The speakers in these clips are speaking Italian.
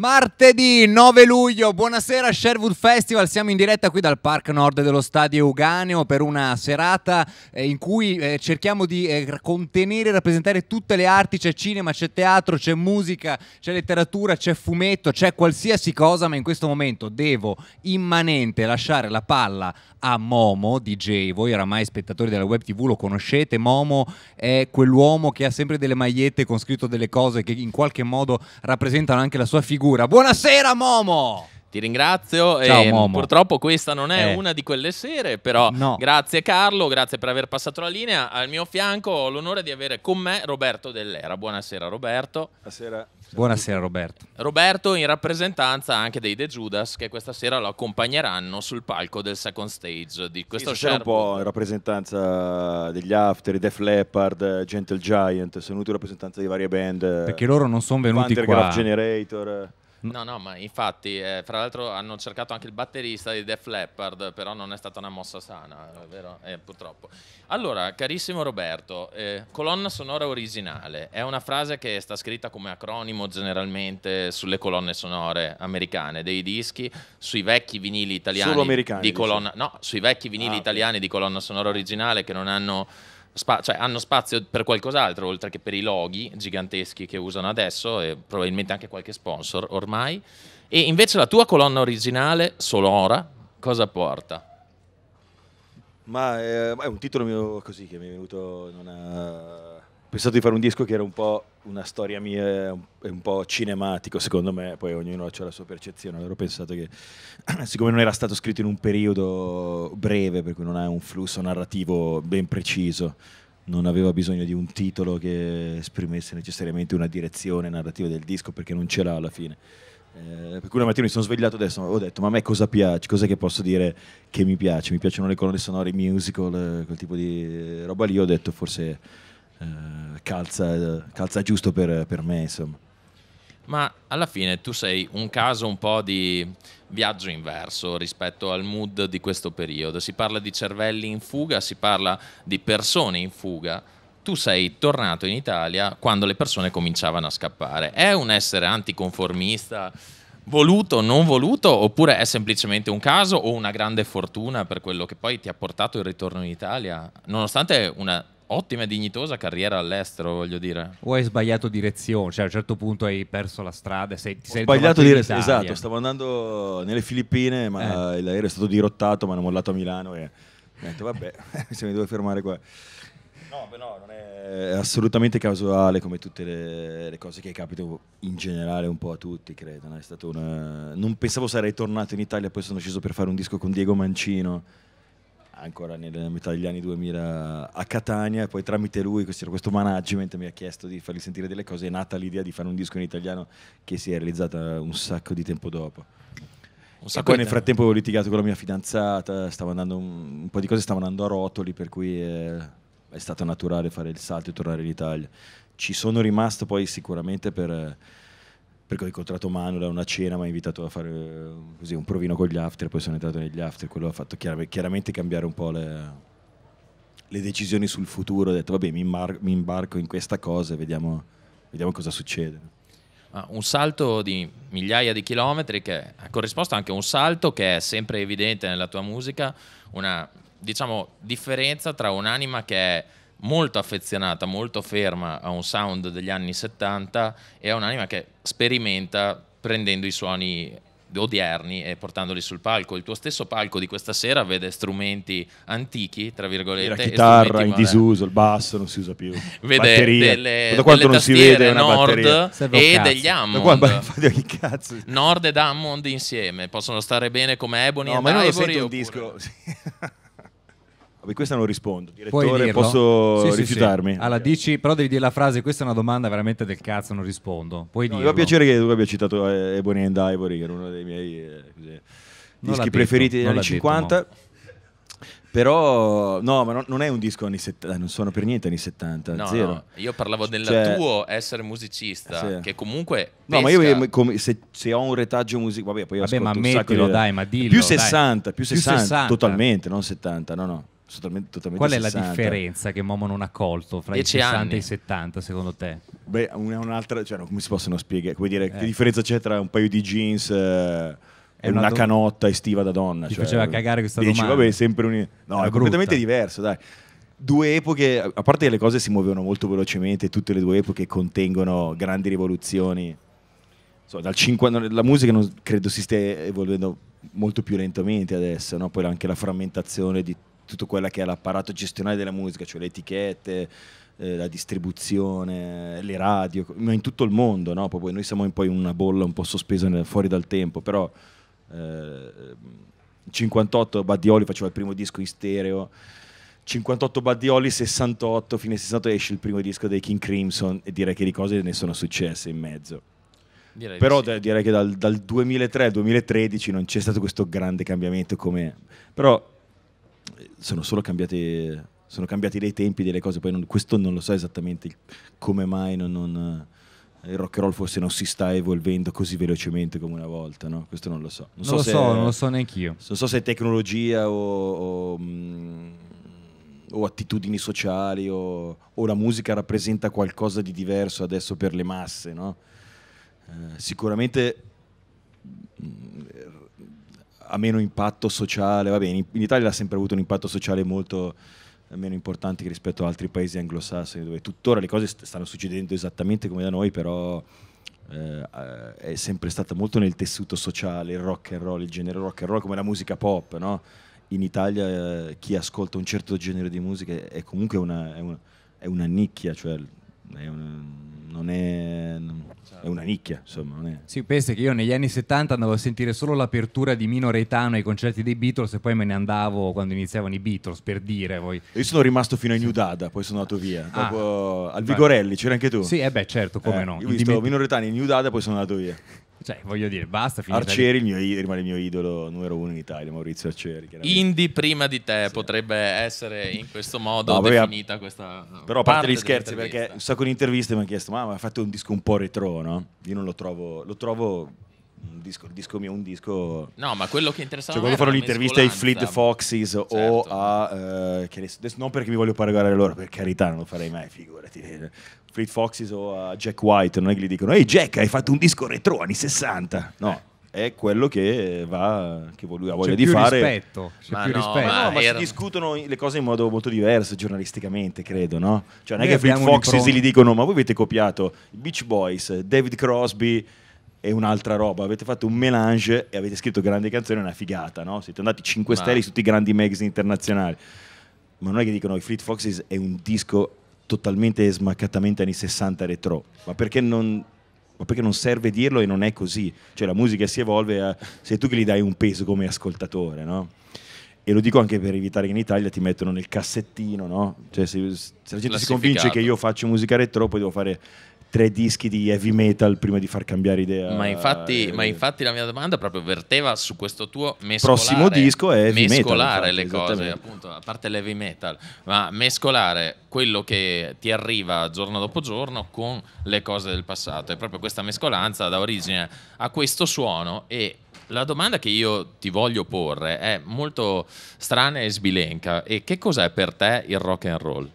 Martedì 9 luglio, buonasera Sherwood Festival, siamo in diretta qui dal Park Nord dello Stadio Uganeo per una serata eh, in cui eh, cerchiamo di eh, contenere e rappresentare tutte le arti, c'è cinema, c'è teatro, c'è musica, c'è letteratura, c'è fumetto, c'è qualsiasi cosa, ma in questo momento devo immanente lasciare la palla a Momo DJ, voi oramai spettatori della web tv lo conoscete, Momo è quell'uomo che ha sempre delle magliette con scritto delle cose che in qualche modo rappresentano anche la sua figura figura. Buonasera Momo! Ti ringrazio. Ciao, e Momo. Purtroppo questa non è eh. una di quelle sere, però no. grazie Carlo, grazie per aver passato la linea. Al mio fianco ho l'onore di avere con me Roberto Dell'Era. Buonasera Roberto. Buonasera. Buonasera Roberto. Roberto in rappresentanza anche dei The Judas che questa sera lo accompagneranno sul palco del second stage di questo sì, show. un po' in rappresentanza degli After, Def Leppard, Gentle Giant, sono venuti in rappresentanza di varie band. Perché loro non sono venuti qua. Generator. No, no, ma infatti, eh, fra l'altro hanno cercato anche il batterista di Def Leppard, però non è stata una mossa sana, eh, vero? Eh, purtroppo. Allora, carissimo Roberto, eh, colonna sonora originale è una frase che sta scritta come acronimo generalmente sulle colonne sonore americane dei dischi, sui vecchi vinili italiani di colonna, no, sui vecchi vinili ah, italiani di colonna sonora originale che non hanno spa- cioè, hanno spazio per qualcos'altro oltre che per i loghi giganteschi che usano adesso e probabilmente anche qualche sponsor ormai. E invece la tua colonna originale, Solora, cosa porta? Ma è, eh, è un titolo mio così che mi è venuto. Non ha... Ho pensato di fare un disco che era un po' una storia mia è un, po' cinematico, secondo me, poi ognuno ha la sua percezione. Allora ho pensato che, siccome non era stato scritto in un periodo breve, per cui non ha un flusso narrativo ben preciso, non aveva bisogno di un titolo che esprimesse necessariamente una direzione narrativa del disco, perché non ce l'ha alla fine. Eh, per cui una mattina mi sono svegliato adesso ho detto ma a me cosa piace, cos'è che posso dire che mi piace, mi piacciono le colonne sonore, i musical, eh, quel tipo di eh, roba lì, ho detto forse eh, calza, calza, giusto per, per me, insomma. Ma alla fine tu sei un caso un po' di viaggio inverso rispetto al mood di questo periodo. Si parla di cervelli in fuga, si parla di persone in fuga. Tu sei tornato in Italia quando le persone cominciavano a scappare. È un essere anticonformista voluto o non voluto oppure è semplicemente un caso o una grande fortuna per quello che poi ti ha portato il ritorno in Italia, nonostante una ottima e dignitosa carriera all'estero, voglio dire. O hai sbagliato direzione, cioè a un certo punto hai perso la strada, sei, ti sei sbagliato direzione. Esatto, stavo andando nelle Filippine, ma eh. l'aereo è stato dirottato, mi hanno mollato a Milano e ho detto vabbè, se mi devo fermare qua. No, beh, no, non è assolutamente casuale come tutte le, le, cose che capitano in generale un po' a tutti, credo. Una... Non pensavo sarei tornato in Italia, poi sono sceso per fare un disco con Diego Mancino ancora nella metà degli anni 2000 a Catania e poi tramite lui, questo management mi ha chiesto di fargli sentire delle cose, è nata l'idea di fare un disco in italiano che si è realizzata un sacco di tempo dopo. Un sacco e poi nel frattempo ho litigato con la mia fidanzata, un, un, po' di cose stavano andando a rotoli, per cui è, eh, è stato naturale fare il salto e tornare in Italia. Ci sono rimasto poi sicuramente per perché ho incontrato Manu da una cena, mi ha invitato a fare eh, così, un provino con gli after, poi sono entrato negli after, quello ha fatto chiaramente cambiare un po' le, le decisioni sul futuro, ho detto vabbè mi, mi imbarco in questa cosa e vediamo, vediamo cosa succede. Ah, un salto di migliaia di chilometri che ha corrisposto anche a un salto che è sempre evidente nella tua musica, una diciamo, differenza tra un'anima che è molto affezionata, molto ferma a un sound degli anni 70 e a un'anima che sperimenta prendendo i suoni odierni e portandoli sul palco. Il tuo stesso palco di questa sera vede strumenti antichi, tra virgolette. la chitarra in disuso, il basso non si usa più. vede batteria. delle, da quanto delle non si vede Nord e degli Hammond. Cazzo. Nord ed Hammond insieme possono stare bene come Ebony no, e ma Non lo sento un disco. questa non rispondo. Direttore, posso sì, rifiutarmi? Sì, sì. Allora dici, però devi dire la frase, questa è una domanda veramente del cazzo, non rispondo. Puoi no, dirlo. Mi fa piacere che tu abbia citato eh, Ebony and Ivory, che era uno dei miei eh, dischi detto, preferiti degli anni 50. Detto, no. Però, no, ma no, non è un disco anni 70, eh, non sono per niente anni 70. No, no io parlavo del cioè, tuo essere musicista, sì. che comunque. Pesca... No, ma io come, se, se, ho un retaggio musicale, vabbè, poi vabbè, ascolto ma mettilo, di... dai, ma dillo. Più 60, dai. più 60, più 60, totalmente, non 70, no, no totalmente, totalmente Qual è 60. la differenza che Momo non ha colto fra Dieci i 60 anni. e i 70 secondo te? Beh, un'altra, cioè, come si possono spiegare? Come dire, eh. che differenza c'è tra un paio di jeans eh, e una, una canotta estiva da donna? Ti cioè, faceva cagare questa dici, domanda. vabbè, sempre un... No, Era è completamente diverso, dai due epoche, a parte che le cose si muovevano molto velocemente, tutte le due epoche contengono grandi rivoluzioni. So, dal 50, la musica non, credo si stia evolvendo molto più lentamente adesso, no? poi anche la frammentazione di tutto quello che è l'apparato gestionale della musica, cioè le etichette, eh, la distribuzione, le radio, ma in tutto il mondo, no? Proprio noi siamo un po' in una bolla un po' sospesa nel, fuori dal tempo, però eh, 58 Badioli faceva il primo disco in stereo. 58 Baddioli, 68, fine 60 esce il primo disco dei King Crimson e direi che di cose ne sono successe in mezzo. Direi però sì. direi che dal, dal 2003 al 2013 non c'è stato questo grande cambiamento come... Però sono solo cambiate, sono cambiati dei tempi, delle cose, poi non, questo non lo so esattamente come mai non, non, il rock and roll forse non si sta evolvendo così velocemente come una volta, no? questo non lo so. Non, non so lo se, so, non lo so neanche io. Non so se è tecnologia o, o, mm, o attitudini sociali o, o, la musica rappresenta qualcosa di diverso adesso per le masse, no? eh, sicuramente mm, ha meno impatto sociale, va bene, in, Italia ha sempre avuto un impatto sociale molto eh, meno importante rispetto ad altri paesi anglosassoni dove tuttora le cose st- stanno succedendo esattamente come da noi, però eh, è sempre stata molto nel tessuto sociale, il rock and roll, il genere rock and roll come la musica pop, no? In Italia eh, chi ascolta un certo genere di musica è comunque una, è una, è una nicchia, cioè è una, non è, è una nicchia, insomma. Non è. Sì, pensa che io negli anni 70 andavo a sentire solo l'apertura di Mino Reitano ai concerti dei Beatles e poi me ne andavo quando iniziavano i Beatles, per dire. Voi. Io sono rimasto fino a New Dada, poi sono andato via. Ah. Dopo, al Vigorelli, c'era anche tu? Sì, eh beh, certo, come eh, no. Io ho visto Mino Reitano in New Dada, poi sono andato via. Cioè, voglio dire, basta. Arcieri il mio, rimane il mio idolo numero uno in Italia, Maurizio Arcieri. Indy prima di te sì. potrebbe essere in questo modo no, definita questa. Però a parte gli scherzi, perché un sacco di interviste mi hanno chiesto: ma ha fatto un disco un po' retro, no? Io non lo trovo, lo trovo un disco, il disco mio un disco... No, ma quello che interessava... Cioè, quando fanno l'intervista ai Fleet Foxes certo. o a... Eh, adesso, non perché mi voglio paragonare loro, per carità, non lo farei mai, figurati. Fleet Foxes o a Jack White, non è che gli dicono, ehi Jack, hai fatto un disco retro anni 60. No, è quello che, va, che lui ha voglia di fare. Rispetto, c'è ma più no, rispetto. Ma, no, ma era... si discutono le cose in modo molto diverso giornalisticamente, credo, no? Cioè non è che Fleet Foxes gli dicono "Ma voi avete copiato i Beach Boys, David Crosby, è un'altra roba. Avete fatto un melange e avete scritto grandi canzoni, è una figata, no? Siete andati 5 Ma... stelle su tutti i grandi magazine internazionali. Ma non è che dicono i Fleet Foxes è un disco totalmente e smaccatamente anni 60 retro. Ma perché non ma perché non serve dirlo e non è così. Cioè la musica si evolve, a, sei tu che gli dai un peso come ascoltatore, no? E lo dico anche per evitare che in Italia ti mettono nel cassettino, no? Cioè se, se la gente si convince che io faccio musica retro, poi devo fare tre dischi di heavy metal prima di far cambiare idea. Ma infatti, eh, ma infatti la mia domanda proprio verteva su questo tuo mescolare. Prossimo disco è heavy mescolare metal, infatti, le cose, appunto, a parte l'heavy metal, ma mescolare quello che ti arriva giorno dopo giorno con le cose del passato. E proprio questa mescolanza dà origine a questo suono e la domanda che io ti voglio porre è molto strana e sbilenca. E che cos'è per te il rock and roll?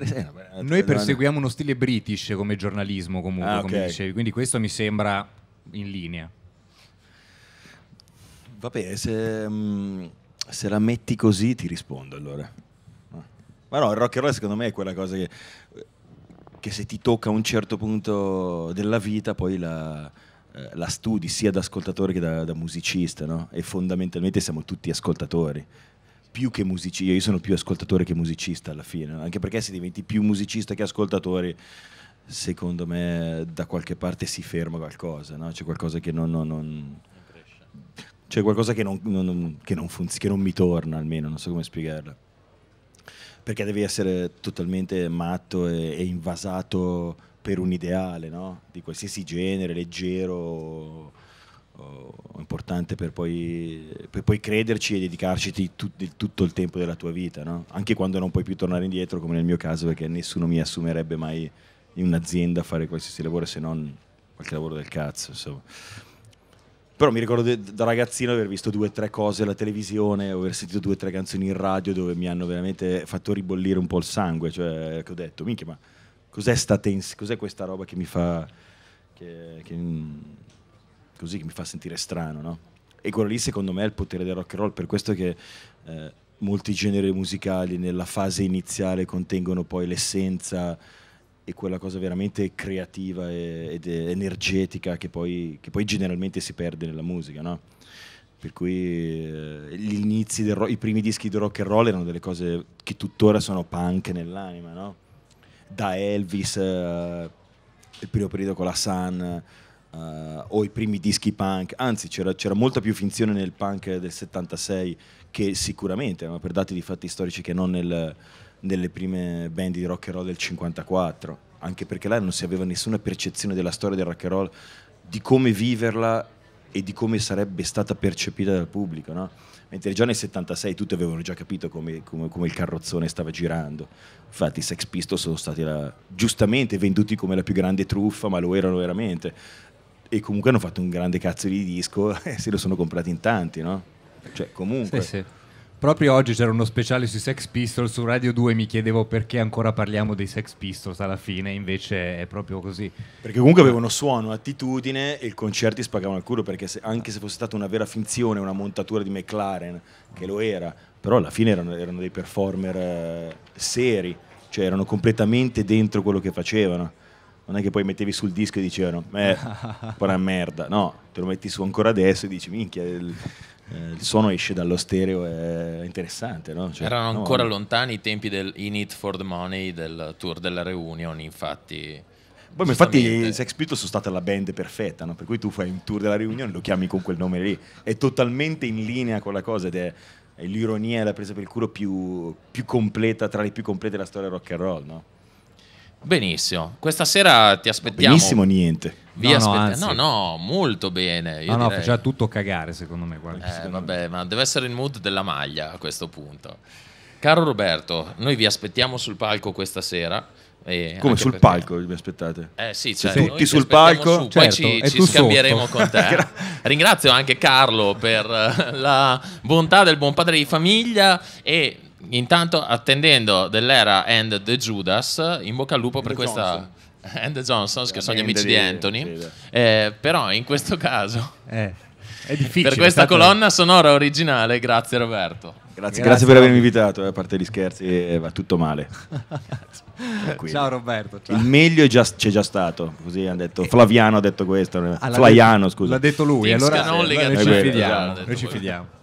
interessante. Eh, noi perseguiamo uno stile british come giornalismo, comunque, ah, come dicevi, quindi questo mi sembra in linea. Vabbè, se, mm, se la metti così ti rispondo allora. Ma no, il rock and roll secondo me è quella cosa che, che se ti tocca a un certo punto della vita poi la, eh, la studi sia da ascoltatore che da, da musicista, no? E fondamentalmente siamo tutti ascoltatori più che musicista, io sono più ascoltatore che musicista alla fine, anche perché se diventi più musicista che ascoltatore, secondo me da qualche parte si ferma qualcosa, no? c'è qualcosa che non... non, non c'è qualcosa che non, non, che, non funzi, che non mi torna almeno, non so come spiegarla. Perché devi essere totalmente matto e, e invasato per un ideale, no? Di qualsiasi genere, leggero eh, importante per poi, per poi, crederci e dedicarci tutto il tempo della tua vita, no? anche quando non puoi più tornare indietro, come nel mio caso, perché nessuno mi assumerebbe mai in un'azienda a fare qualsiasi lavoro se non qualche lavoro del cazzo. Insomma. Però mi ricordo da ragazzino aver visto due o tre cose alla televisione, aver sentito due o tre canzoni in radio dove mi hanno veramente fatto ribollire un po' il sangue, cioè ho detto, minchia, ma cos'è, sta tens- cos'è questa roba che mi fa... Che, che mm, così che mi fa sentire strano, no? E quello lì secondo me è il potere del rock and roll, per questo che eh, molti generi musicali nella fase iniziale contengono poi l'essenza e quella cosa veramente creativa ed energetica che poi, che poi generalmente si perde nella musica, no? Per cui eh, gli inizi del ro- i primi dischi di rock and roll erano delle cose che tuttora sono punk nell'anima, no? Da Elvis, eh, il primo periodo con la Sun, Uh, o i primi dischi punk, anzi c'era, c'era, molta più finzione nel punk del 76 che sicuramente, ma per dati di fatti storici, che non nel, nelle prime band di rock and roll del 54, anche perché là non si aveva nessuna percezione della storia del rock and roll, di come viverla e di come sarebbe stata percepita dal pubblico, no? mentre già nel 76 tutti avevano già capito come, come, come, il carrozzone stava girando. Infatti i Sex Pistols sono stati la, giustamente venduti come la più grande truffa, ma lo erano veramente e comunque hanno fatto un grande cazzo di disco e se lo sono comprati in tanti, no? Cioè, comunque. Sì, sì. Proprio oggi c'era uno speciale sui Sex Pistols su Radio 2 mi chiedevo perché ancora parliamo dei Sex Pistols alla fine, invece è proprio così. Perché comunque avevano suono, attitudine e i concerti spagavano il culo perché se, anche se fosse stata una vera finzione, una montatura di McLaren, che lo era, però alla fine erano, erano dei performer eh, seri, cioè erano completamente dentro quello che facevano non è che poi mettevi sul disco e dicevano, eh, buona eh, merda, no, te lo metti su ancora adesso e dici, minchia, il, eh, il suono esce dallo stereo, è interessante, no? Cioè, Erano ancora lontani i tempi del In It For The Money, del tour della reunion, infatti... Poi, infatti, i Sex Pistols sono stata la band perfetta, no? per cui tu fai un tour della reunion e lo chiami con quel nome lì. È totalmente in linea con la cosa ed è, l'ironia e la presa per il culo più, più completa, tra le più complete della storia rock and roll, no? Benissimo, questa sera ti aspettiamo. Benissimo, niente. Vi no, aspettiamo. No, no, no, molto bene. Io no, no, direi... faceva tutto cagare secondo me. Guarda, eh, secondo vabbè, me. ma deve essere il mood della maglia a questo punto. Caro Roberto, noi vi aspettiamo sul palco questa sera. Come sul perché... palco vi aspettate? Eh sì, cioè, sì. tutti sul palco, su, certo, poi ci, ci scambieremo sotto. con te. Ringrazio anche Carlo per eh, la bontà del buon padre di famiglia e Intanto, attendendo dell'era and the Judas, in bocca al lupo And per questa. Johnson. And the Johnsons, che sono gli amici di, Anthony. Sì, eh, però in questo caso. Eh, è difficile. Per questa stato... Eh. colonna sonora originale, grazie Roberto. Grazie, grazie, grazie per avermi invitato, eh, a parte gli scherzi, eh, va tutto male. ciao Roberto. Ciao. Il meglio già, c'è già stato, così hanno detto. Eh. Flaviano ha detto questo, eh, ah, Flaiano, scusa. L'ha detto lui, allora, allora esatto. noi ci fidiamo. Noi ci fidiamo.